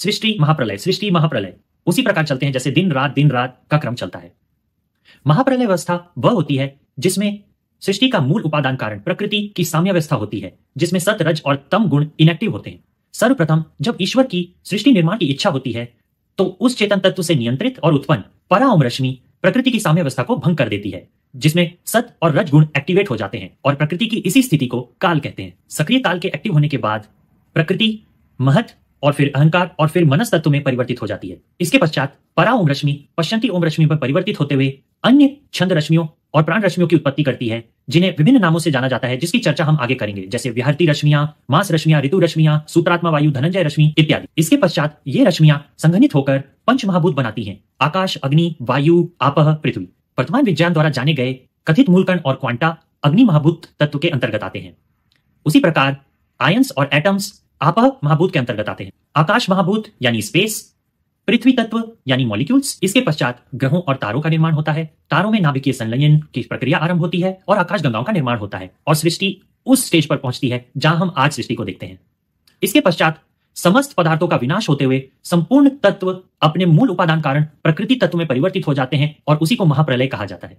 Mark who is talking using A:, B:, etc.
A: सृष्टि महाप्रलय सृष्टि महाप्रलय उसी प्रकार चलते हैं जैसे दिन रात दिन रात का क्रम चलता है महाप्रलय अवस्था वह होती है जिसमें सृष्टि का मूल उपादान कारण प्रकृति की साम्यावस्था होती है जिसमें सत रज और तम गुण इनेक्टिव होते हैं सर्वप्रथम जब ईश्वर की सृष्टि निर्माण की इच्छा होती है तो उस चेतन तत्व से नियंत्रित और उत्पन्न पराम रश्मि प्रकृति की साम्यावस्था को भंग कर देती है जिसमें सत और रज गुण एक्टिवेट हो जाते हैं और प्रकृति की इसी स्थिति को काल कहते हैं सक्रिय काल के एक्टिव होने के बाद प्रकृति महत और फिर अहंकार और फिर मनस तत्व में परिवर्तित हो जाती है इसके पश्चात परा ओम रश्मि पश्चंती ओम रश्मि पर परिवर्तित होते हुए अन्य छंद रश्मियों और प्राण रश्मियों की उत्पत्ति करती है जिन्हें विभिन्न नामों से जाना जाता है जिसकी चर्चा हम आगे करेंगे जैसे विहारती रश्मिया मास रश्मिया ऋतु रश्मिया सूत्रात्मा वायु धनंजय रश्मि इत्यादि इसके पश्चात ये रश्मिया संघनित होकर पंच महाभूत बनाती है आकाश अग्नि वायु आपह पृथ्वी वर्तमान विज्ञान द्वारा जाने गए कथित मूलकण और क्वांटा अग्नि महाभूत तत्व के अंतर्गत आते हैं उसी प्रकार आयंस और एटम्स आपा महाभूत के अंतर्गत आते हैं आकाश महाभूत यानी स्पेस पृथ्वी तत्व यानी मॉलिक्यूल्स इसके पश्चात ग्रहों और तारों का निर्माण होता है तारों में नाभिकीय संलयन की प्रक्रिया आरंभ होती है और आकाश गंगाओं का निर्माण होता है और सृष्टि उस स्टेज पर पहुंचती है जहां हम आज सृष्टि को देखते हैं इसके पश्चात समस्त पदार्थों का विनाश होते हुए संपूर्ण तत्व अपने मूल उपादान कारण प्रकृति तत्व में परिवर्तित हो जाते हैं और उसी को महाप्रलय कहा जाता है